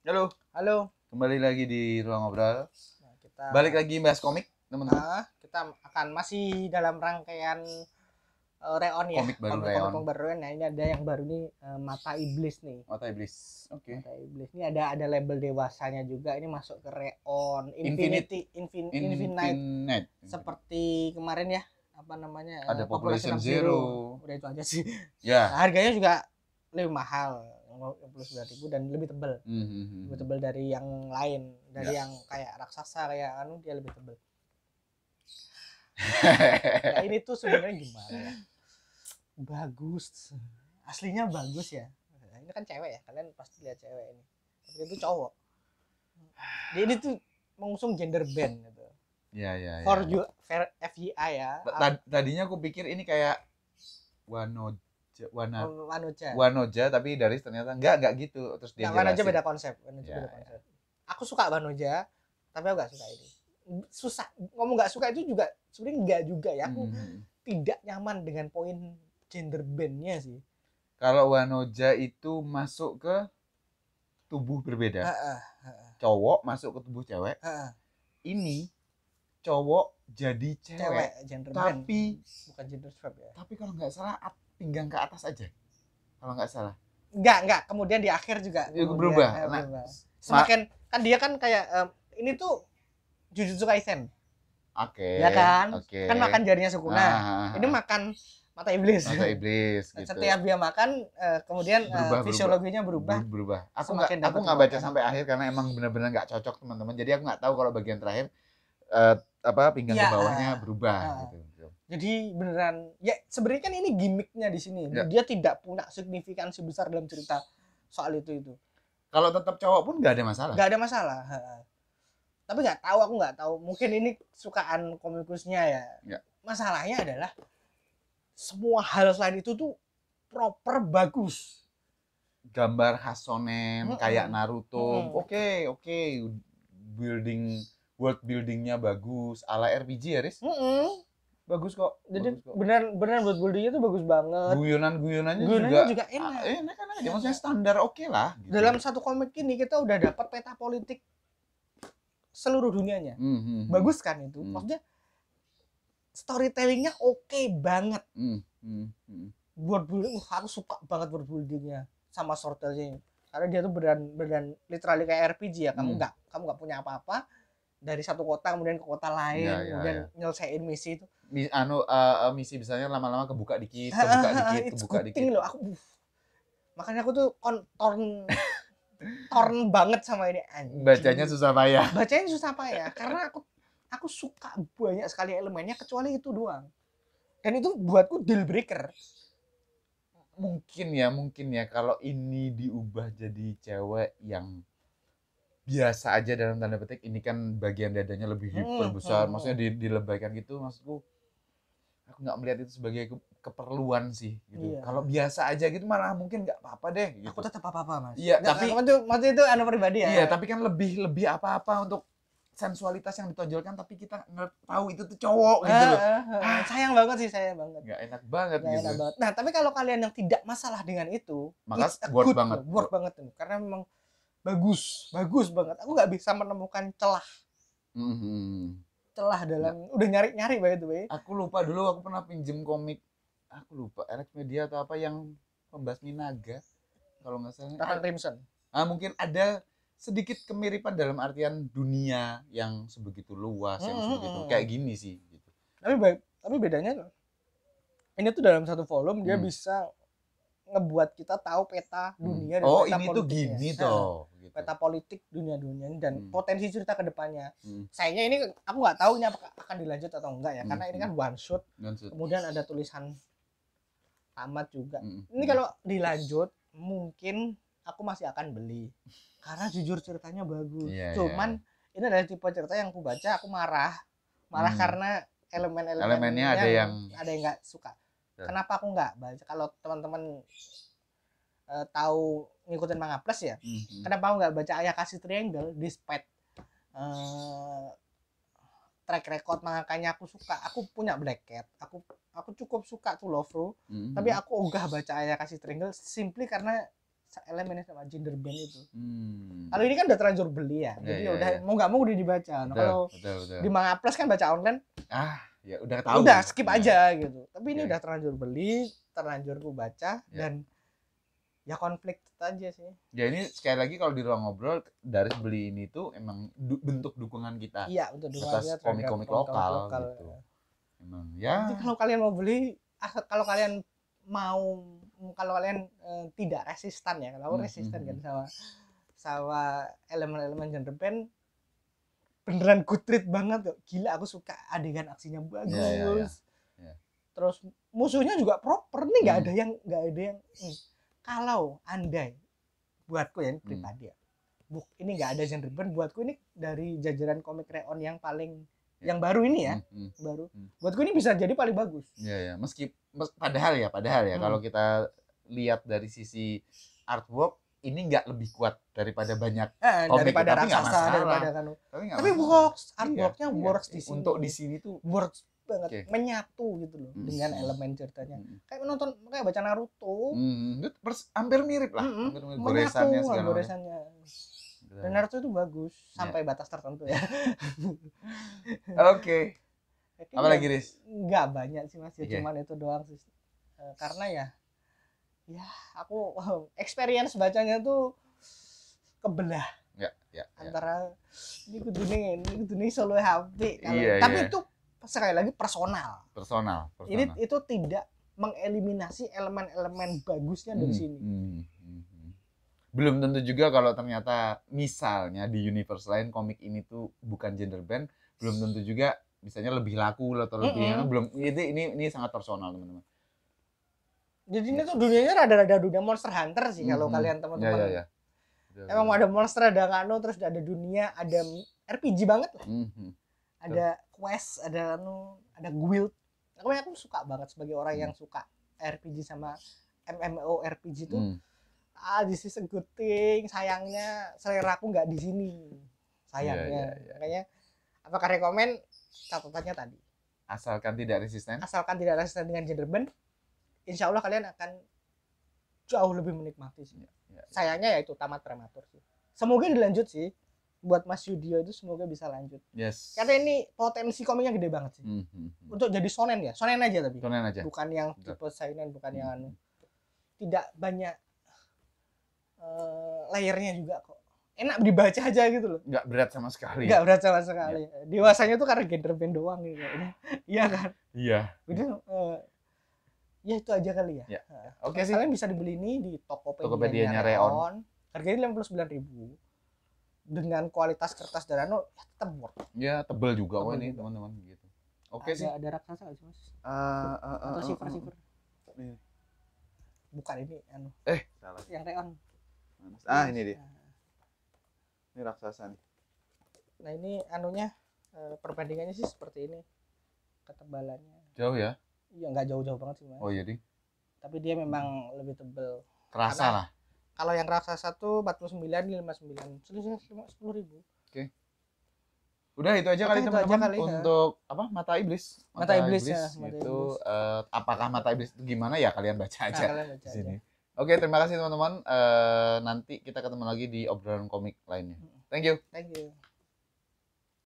Halo. Halo. Kembali lagi di ruang obrol. Nah, kita balik lagi bahas komik, teman-teman. Nah, kita akan masih dalam rangkaian uh, reon ya. Komik baru komik, reon. Komik, baru Nah, ini ada yang baru nih uh, Mata Iblis nih. Mata Iblis. Oke. Okay. Mata Iblis. Ini ada ada label dewasanya juga. Ini masuk ke reon Infinity Infinite. Infin, Infinite. Infinite. Seperti kemarin ya apa namanya ada population, population zero. zero udah itu aja sih ya yeah. nah, harganya juga lebih mahal ribu dan lebih tebel. Mm -hmm. Lebih tebel dari yang lain, dari yes. yang kayak raksasa kayak anu dia lebih tebel. nah, ini tuh sebenarnya gimana ya? Bagus. Aslinya bagus ya. Nah, ini kan cewek ya, kalian pasti lihat cewek ini. Tapi itu cowok. Dia ini tuh mengusung gender band gitu. Ya ya. ya. For, you, for FYI ya. Tadinya aku pikir ini kayak one note. Wana, oh, Wanoja. Wanoja tapi dari ternyata enggak enggak gitu terus dia. Nah, Wanoja beda konsep. Wanoja ya, beda ya. konsep. Ya. Aku suka Wanoja tapi aku gak suka itu. Susah ngomong gak suka itu juga sebenarnya enggak juga ya. Aku hmm. tidak nyaman dengan poin gender bandnya sih. Kalau Wanoja itu masuk ke tubuh berbeda. Ha, ha, ha. Cowok masuk ke tubuh cewek. Ha, ha. Ini cowok jadi cewek, cewek gender tapi bukan gender swap ya. Tapi kalau nggak salah pinggang ke atas aja kalau nggak salah nggak nggak kemudian di akhir juga iya, kemudian, berubah eh, nah, berubah. semakin kan dia kan kayak um, ini tuh Jujutsu Kaisen oke okay, ya kan okay. kan makan jarinya Sukuna ah, ah, ah ini ah. makan mata iblis mata iblis gitu. setiap dia makan uh, kemudian eh, berubah, uh, fisiologinya berubah berubah aku nggak aku nggak baca sampai akhir karena emang benar-benar nggak cocok teman-teman jadi aku nggak tahu kalau bagian terakhir uh, apa pinggang ya, ke iya, bawahnya berubah uh, gitu jadi beneran ya sebenarnya kan ini gimmicknya di sini. Ya. Dia tidak punya signifikansi besar dalam cerita soal itu itu. Kalau tetap cowok pun nggak ada masalah. Nggak ada masalah. Ha. Tapi nggak tahu aku nggak tahu. Mungkin ini sukaan komikusnya ya. ya. Masalahnya adalah semua hal selain itu tuh proper bagus. Gambar Hasonen hmm. kayak Naruto. Oke, hmm. oke. Okay, okay. Building world buildingnya bagus ala RPG ya, Riz? hmm bagus kok. Jadi benar-benar buat buldinya tuh bagus banget. Guyonan guyonannya juga, juga enak. Ah, enak kan aja, maksudnya standar oke okay lah. Gitu. Dalam satu komik ini kita udah dapat peta politik seluruh dunianya. Mm -hmm. Bagus kan itu? Mm. Maksudnya storytellingnya oke okay banget. Mm -hmm. Buat building, uh, aku suka banget buat buildingnya sama storytellingnya. Karena dia tuh beran beran literally kayak RPG ya. Kamu hmm. nggak mm. kamu nggak punya apa-apa, dari satu kota kemudian ke kota lain ya, ya, kemudian ya. nyelesain misi itu anu uh, misi misalnya lama-lama kebuka dikit kebuka dikit kebuka dikit loh aku uh. makanya aku tuh on torn torn banget sama ini anjing bacanya susah payah bacanya susah payah karena aku aku suka banyak sekali elemennya kecuali itu doang dan itu buatku deal breaker mungkin ya mungkin ya kalau ini diubah jadi cewek yang biasa aja dalam tanda petik ini kan bagian dadanya lebih diperbesar hmm, hmm, hmm, maksudnya di, dilebaikan gitu maksudku aku nggak melihat itu sebagai keperluan sih gitu iya. kalau biasa aja gitu malah mungkin nggak apa-apa deh gitu. aku tetap apa-apa mas iya tapi itu maksud itu anu pribadi ya iya tapi kan lebih lebih apa-apa untuk sensualitas yang ditonjolkan tapi kita nggak tahu itu tuh cowok gitu eh, loh. Eh, eh. Ah. sayang banget sih sayang banget. Nggak enak banget Gak gitu. Enak banget. Nah, tapi kalau kalian yang tidak masalah dengan itu, maka worth banget. Worth banget tuh. Karena memang bagus bagus banget aku nggak bisa menemukan celah mm-hmm. celah dalam nah. udah nyari nyari by the way aku lupa dulu aku pernah pinjem komik aku lupa eric media atau apa yang pembasmi naga kalau nggak salah Nathan Rimson ah mungkin ada sedikit kemiripan dalam artian dunia yang sebegitu luas -hmm. yang mm-hmm. sebegitu kayak gini sih gitu tapi tapi bedanya ini tuh dalam satu volume dia hmm. bisa ngebuat kita tahu peta hmm. dunia hmm. dan oh, peta ini tuh gini nah, toh gitu. peta politik dunia dunia dan hmm. potensi cerita kedepannya hmm. sayangnya ini aku nggak tahu ini apakah akan dilanjut atau enggak ya hmm. karena ini hmm. kan one shot, kemudian ada tulisan tamat juga hmm, hmm. ini kalau dilanjut mungkin aku masih akan beli karena jujur ceritanya bagus yeah, iya. cuman yeah. ini adalah tipe cerita yang aku baca aku marah marah hmm. karena elemen elemennya ada yang ada yang nggak suka Iya. Kenapa aku nggak baca? Kalau teman-teman uh, tahu ngikutin manga plus ya, mm-hmm. kenapa aku nggak baca Ayah Kasih Triangle? Despite uh, track record mangakanya aku suka. Aku punya Black Cat. Aku aku cukup suka tuh love Mm-hmm. Tapi aku ogah baca Ayah Kasih Triangle simply karena elemennya sama gender band itu. Hmm. Kalau ini kan udah terlanjur beli ya, yeah, jadi yeah, udah yeah. mau nggak mau udah dibaca. Nah, kalau di Manga Plus kan baca online, ah ya udah tahu udah skip ya. aja gitu tapi ini ya. udah terlanjur beli terlanjur ku baca ya. dan ya konflik aja sih ya ini sekali lagi kalau di ruang ngobrol dari beli ini tuh emang du bentuk dukungan kita iya untuk dukungan atas komik-komik lokal, lokal gitu ya. emang ya Jadi kalau kalian mau beli ah, kalau kalian mau kalau kalian eh, tidak resisten ya kalau hmm, resistan hmm, kan hmm. sama sama elemen-elemen genre band beneran good treat banget gila aku suka adegan aksinya iya, iya, iya. bagus yeah, yeah, yeah. Yeah. terus musuhnya juga proper nih nggak hmm. ada yang nggak ada yang kalau andai buatku ya ini hmm. pribadi hmm. ya buk ini nggak ada genre burn buatku ini dari jajaran komik reon yang paling yeah. yang baru ini ya hmm, hmm. baru hmm. buatku ini bisa jadi paling bagus ya yeah, ya yeah. meski mes, padahal ya padahal ya hmm. kalau kita lihat dari sisi artwork ini nggak lebih kuat daripada banyak eh, komik, ya, daripada tapi raksasa masalah. daripada kan tapi, tapi works iya, artworknya iya, works iya, di sini untuk di sini tuh works banget okay. menyatu gitu loh hmm. dengan elemen ceritanya hmm. kayak menonton kayak baca Naruto hmm. Pers, hampir mirip lah hmm. hampir mirip. goresannya segala gitu. dan Naruto itu bagus ya. sampai batas tertentu ya oke okay. apa ya, lagi Riz? nggak banyak sih mas ya okay. Iya. cuman itu doang sih eh, karena ya ya aku experience bacanya tuh kebelah ya, ya, ya. antara ini ke dunia ini kudune solo HP iya, tapi iya. itu sekali lagi personal personal, personal. ini itu tidak mengeliminasi elemen-elemen bagusnya dari hmm, sini hmm, hmm, hmm. belum tentu juga kalau ternyata misalnya di universe lain komik ini tuh bukan gender band belum tentu juga misalnya lebih laku atau lebih mm -hmm. belum ini ini ini sangat personal teman-teman jadi ini tuh dunianya rada-rada dunia Monster Hunter sih kalau mm -hmm. kalian teman-teman. Yeah, yeah, yeah. Ya, Emang ya. ada monster, ada kano, terus ada dunia, ada RPG banget lah. Mm -hmm. Ada quest, ada anu, ada guild. Aku aku suka banget sebagai orang mm. yang suka RPG sama MMO RPG tuh. Mm. Ah, this is a good thing. Sayangnya selera aku nggak di sini. Sayangnya. Yeah, yeah, yeah. Makanya apakah rekomend catatannya tadi? Asalkan tidak resisten. Asalkan tidak resisten dengan gender insya Allah kalian akan jauh lebih menikmati sih. Ya, ya, ya. Sayangnya ya itu tamat prematur sih. Semoga dilanjut sih buat Mas Yudio itu semoga bisa lanjut. Yes. Karena ini potensi komiknya gede banget sih. Mm -hmm. Untuk jadi sonen ya, sonen aja tapi. Sonen aja. Bukan yang tipe seinen, bukan mm -hmm. yang hmm. Tidak banyak uh, layernya juga kok. Enak dibaca aja gitu loh. Enggak berat sama sekali. Enggak berat sama sekali. Ya. Dewasanya tuh karena gender band doang gitu. Iya kan? Iya. Udah uh, ya itu aja kali ya. ya. Oke okay, sih. Kalian bisa dibeli ini di Tokopedia, Tokopedia -nya Reon. Reon. Harganya lima puluh sembilan ribu dengan kualitas kertas Darano ya tetap worth. Ya tebel juga tebel kok ini teman-teman gitu. Oke okay, sih. Ada raksasa nggak sih mas? Uh, uh, uh, Atau silver uh, uh, Bukan ini anu. Eh salah. Yang Reon. Ah ini dia. Nah. Ini raksasa nih. Nah ini anunya eh, perbandingannya sih seperti ini ketebalannya. Jauh ya? ya nggak jauh-jauh banget sih mas oh jadi iya, tapi dia memang lebih tebel terasa lah kalau yang raksasa tuh 49 di cuma sepuluh ribu oke okay. udah itu aja kali teman-teman ya. untuk ya. apa mata iblis mata, mata iblis, iblis ya mata itu iblis. Uh, apakah mata iblis itu gimana ya kalian baca nah, aja nah, kalian baca di sini oke Oke, terima kasih teman-teman. Uh, nanti kita ketemu lagi di obrolan komik lainnya. Thank you. Thank you.